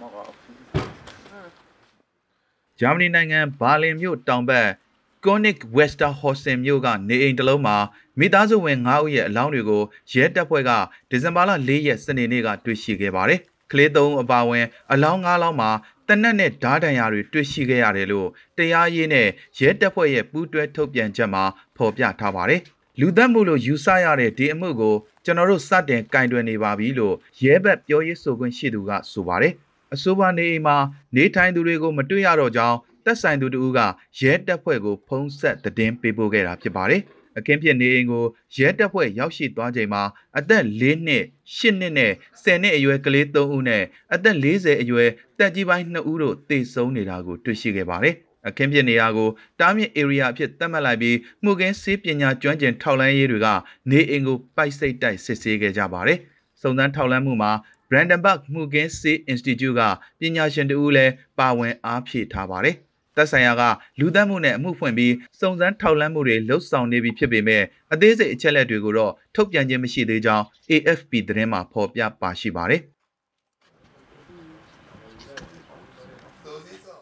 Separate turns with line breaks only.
မကောက်ဂျာမနီနိုင်ငံဘာလင်မြို့တောင်ဘက် König Westerhausen မြို့ကနေအိမ်တစ်လုံးမှာမိသားစုဝင်9ဦးရဲ့အလောင်းတွေကိုရဲတပ်ဖွဲ့ကဒီဇင်ဘာလ4ရက်စနေနေ့ကတွေ့ရှိခဲ့ပါတယ်။ကလေးသုံးအပါဝင်အလောင်း9လောင်းမှာတနက်နဲ့ဓာတ်ဒဏ်ရာတွေတွေ့ရှိခဲ့ရတယ်လို့တရားရေးနဲ့ရဲတပ်ဖွဲ့ရဲ့ပူးတွဲထုတ်ပြန်ချက်မှာဖော်ပြထားပါတယ်။လူသက်မှုလို့ယူဆရတဲ့ဒီအမှုကိုကျွန်တော်တို့စတင်ကင်တွယ်နေပါပြီလို့ရဲဘက်ပြောရေးဆိုခွင့်ရှိသူကဆိုပါတယ်။အဆိုပါနေအိမ်မှာနေထိုင်သူတွေကိုမတွေ့ရတော့ကြောင်းတက်ဆိုင်သူတဦးကရဲတပ်ဖွဲ့ကိုဖုံးဆက်တင်ပေးပို့ခဲ့တာဖြစ်ပါတယ်။အခင်းဖြစ်နေအိမ်ကိုရဲတပ်ဖွဲ့ရောက်ရှိသွားချိန်မှာအသက်၄နှစ်၈နှစ်နဲ့10နှစ်အရွယ်ကလေး၃ဦးနဲ့အသက်40အရွယ်တက်ကြီးပိုင်း2ဦးတို့တေဆုံးနေတာကိုတွေ့ရှိခဲ့ပါတယ်။အခင်းဖြစ်နေရာကိုတားမြစ် area အဖြစ်သတ်မှတ်လိုက်ပြီးမှုကင်းစေးပညာကျွမ်းကျင်ထောက်လန်းရေးတွေကနေအိမ်ကိုပိုက်စိတ်တိုက်စစ်ဆေးခဲ့ကြပါတယ်။စုံစမ်းထောက်လန်းမှုမှာ Brandenburg Mugen State Institute ကပညာရှင်တဦးလည်းပါဝင်အားဖြည့်ထားပါတယ်။သက်ဆိုင်ရာကလူသတ်မှုနဲ့အမှုဖွင့်ပြီးစုံစမ်းထောက်လှမ်းမှုတွေလှုပ်ဆောင်နေပြီဖြစ်ပေမဲ့အသေးစိတ်အချက်အလက်တွေကိုတော့ထုတ်ပြန်ခြင်းမရှိသေးကြောင်း AFP သတင်းမှာဖော်ပြပါရှိပါတယ်။